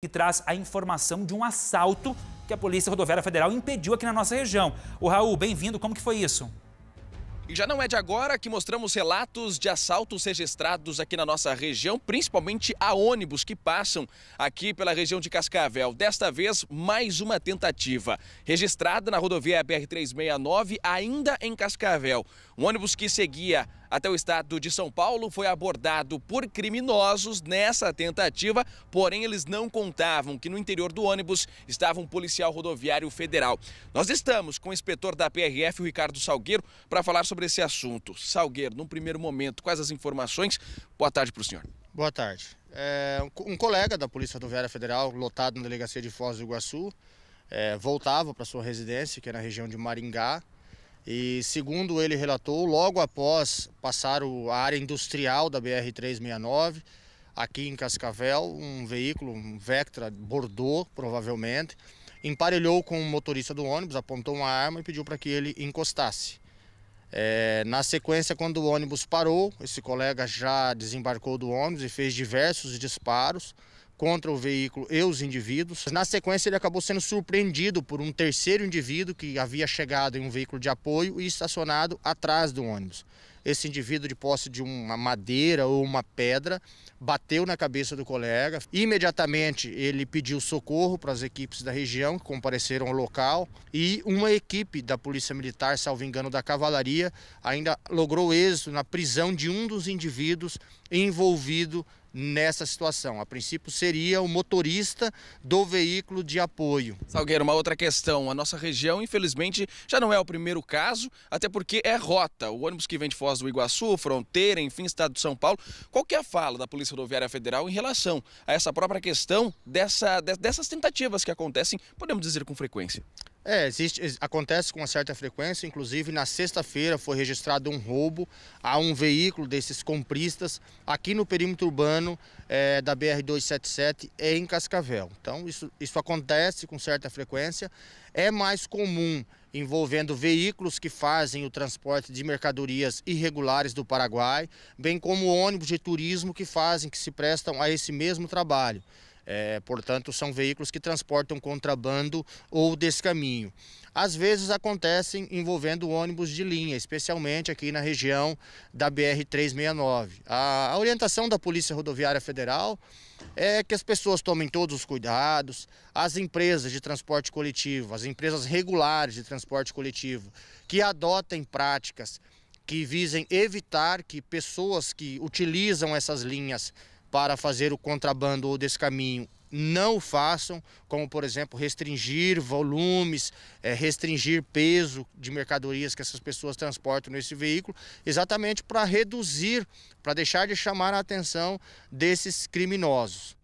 que traz a informação de um assalto que a Polícia Rodoviária Federal impediu aqui na nossa região. O Raul, bem-vindo, como que foi isso? E já não é de agora que mostramos relatos de assaltos registrados aqui na nossa região, principalmente a ônibus que passam aqui pela região de Cascavel. Desta vez, mais uma tentativa, registrada na rodovia BR-369, ainda em Cascavel. Um ônibus que seguia até o estado de São Paulo foi abordado por criminosos nessa tentativa, porém eles não contavam que no interior do ônibus estava um policial rodoviário federal. Nós estamos com o inspetor da PRF, o Ricardo Salgueiro, para falar sobre sobre esse assunto. Salgueiro, num primeiro momento, quais as informações? Boa tarde para o senhor. Boa tarde. É, um colega da Polícia Rodoviária Federal, lotado na delegacia de Foz do Iguaçu, é, voltava para sua residência, que é na região de Maringá, e segundo ele relatou, logo após passar a área industrial da BR-369, aqui em Cascavel, um veículo, um Vectra, bordou provavelmente, emparelhou com o motorista do ônibus, apontou uma arma e pediu para que ele encostasse. É, na sequência, quando o ônibus parou, esse colega já desembarcou do ônibus e fez diversos disparos contra o veículo e os indivíduos. Na sequência, ele acabou sendo surpreendido por um terceiro indivíduo que havia chegado em um veículo de apoio e estacionado atrás do ônibus esse indivíduo de posse de uma madeira ou uma pedra, bateu na cabeça do colega. Imediatamente ele pediu socorro para as equipes da região que compareceram ao local e uma equipe da Polícia Militar, salvo engano da Cavalaria, ainda logrou êxito na prisão de um dos indivíduos envolvido nessa situação. A princípio seria o motorista do veículo de apoio. Salgueiro, uma outra questão. A nossa região, infelizmente, já não é o primeiro caso, até porque é rota. O ônibus que vem de Foz do Iguaçu, fronteira, enfim, estado de São Paulo. Qual que é a fala da Polícia Rodoviária Federal em relação a essa própria questão dessa, dessas tentativas que acontecem, podemos dizer, com frequência? É, existe, acontece com uma certa frequência, inclusive na sexta-feira foi registrado um roubo a um veículo desses compristas aqui no perímetro urbano é, da BR-277 em Cascavel. Então isso, isso acontece com certa frequência, é mais comum envolvendo veículos que fazem o transporte de mercadorias irregulares do Paraguai, bem como ônibus de turismo que fazem, que se prestam a esse mesmo trabalho. É, portanto, são veículos que transportam contrabando ou descaminho. Às vezes acontecem envolvendo ônibus de linha, especialmente aqui na região da BR-369. A, a orientação da Polícia Rodoviária Federal é que as pessoas tomem todos os cuidados, as empresas de transporte coletivo, as empresas regulares de transporte coletivo, que adotem práticas que visem evitar que pessoas que utilizam essas linhas para fazer o contrabando ou caminho, não o façam, como por exemplo restringir volumes, eh, restringir peso de mercadorias que essas pessoas transportam nesse veículo, exatamente para reduzir, para deixar de chamar a atenção desses criminosos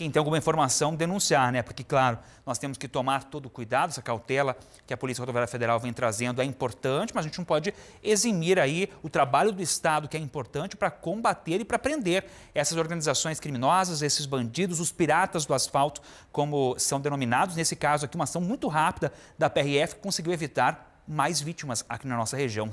quem tem alguma informação denunciar, né? Porque, claro, nós temos que tomar todo o cuidado, essa cautela que a Polícia Rodoviária Federal vem trazendo é importante, mas a gente não pode eximir aí o trabalho do Estado, que é importante para combater e para prender essas organizações criminosas, esses bandidos, os piratas do asfalto, como são denominados. Nesse caso aqui, uma ação muito rápida da PRF que conseguiu evitar mais vítimas aqui na nossa região.